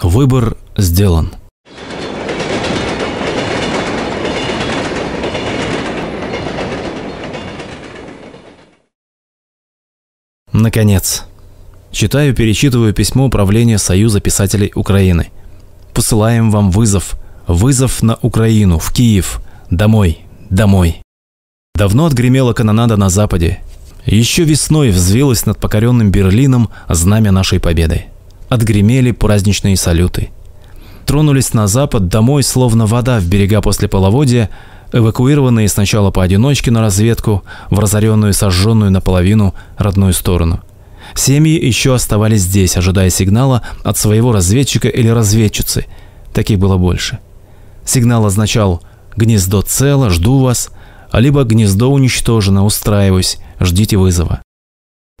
Выбор сделан. Наконец. Читаю, перечитываю письмо Управления Союза писателей Украины. Посылаем вам вызов. Вызов на Украину, в Киев. Домой, домой. Давно отгремела канонада на Западе. Еще весной взвелось над покоренным Берлином знамя нашей победы отгремели праздничные салюты. Тронулись на запад домой, словно вода в берега после половодья, эвакуированные сначала поодиночке на разведку, в разоренную сожженную наполовину родную сторону. Семьи еще оставались здесь, ожидая сигнала от своего разведчика или разведчицы. Таких было больше. Сигнал означал «гнездо цело, жду вас», а либо «гнездо уничтожено, устраиваюсь, ждите вызова».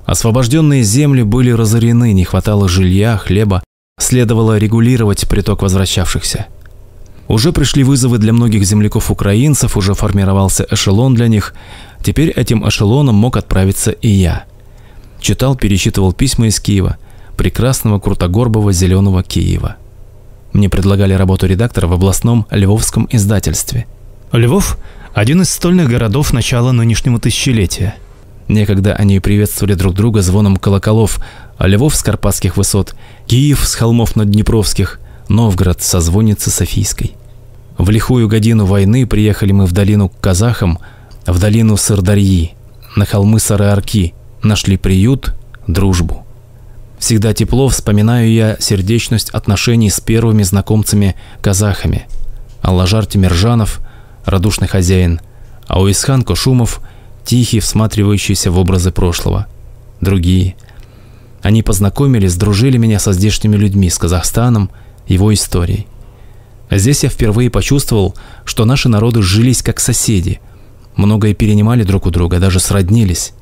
Освобожденные земли были разорены, не хватало жилья, хлеба, следовало регулировать приток возвращавшихся. Уже пришли вызовы для многих земляков-украинцев, уже формировался эшелон для них. Теперь этим эшелоном мог отправиться и я. Читал, пересчитывал письма из Киева, прекрасного крутогорбого зеленого Киева. Мне предлагали работу редактора в областном Львовском издательстве. Львов – один из стольных городов начала нынешнего тысячелетия – Некогда они приветствовали друг друга звоном колоколов, а Львов с карпатских высот, Киев с холмов над Днепровских, Новгород со звонницы Софийской. В лихую годину войны приехали мы в долину к казахам, в долину Сырдарьи, на холмы Сарыарки, нашли приют, дружбу. Всегда тепло вспоминаю я сердечность отношений с первыми знакомцами-казахами. Аллажар Тимиржанов, радушный хозяин, а Уисхан Кушумов – тихий, всматривающиеся в образы прошлого. Другие. Они познакомили, сдружили меня со здешними людьми, с Казахстаном, его историей. А здесь я впервые почувствовал, что наши народы жились как соседи. Многое перенимали друг у друга, даже сроднились.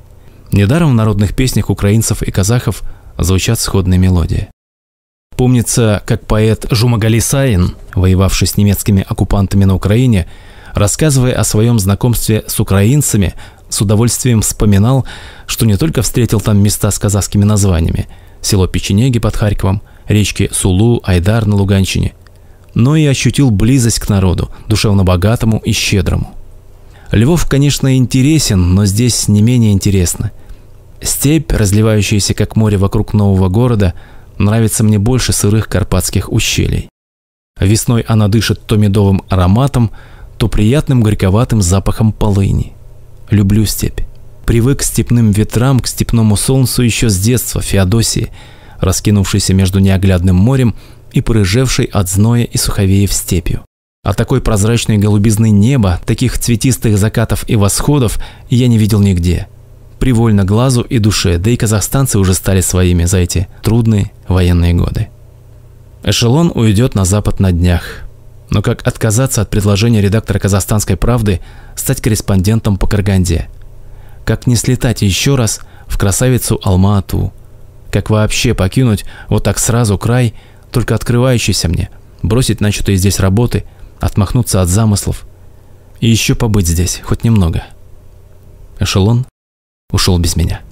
Недаром в народных песнях украинцев и казахов звучат сходные мелодии. Помнится, как поэт Жумагали Саин, воевавший с немецкими оккупантами на Украине, рассказывая о своем знакомстве с украинцами, с удовольствием вспоминал, что не только встретил там места с казахскими названиями – село Печенеги под Харьковом, речки Сулу, Айдар на Луганщине, но и ощутил близость к народу, душевно богатому и щедрому. Львов, конечно, интересен, но здесь не менее интересно. Степь, разливающаяся как море вокруг нового города, нравится мне больше сырых карпатских ущелий. Весной она дышит то медовым ароматом, то приятным горьковатым запахом полыни люблю степь. Привык к степным ветрам, к степному солнцу еще с детства Феодосии, раскинувшейся между неоглядным морем и порыжевшей от зноя и суховеев степью. А такой прозрачной голубизны неба, таких цветистых закатов и восходов я не видел нигде. Привольно глазу и душе, да и казахстанцы уже стали своими за эти трудные военные годы. Эшелон уйдет на запад на днях. Но как отказаться от предложения редактора «Казахстанской правды» стать корреспондентом по Карганде? Как не слетать еще раз в красавицу Алма-Ату? Как вообще покинуть вот так сразу край, только открывающийся мне, бросить начатые здесь работы, отмахнуться от замыслов и еще побыть здесь хоть немного? Эшелон ушел без меня.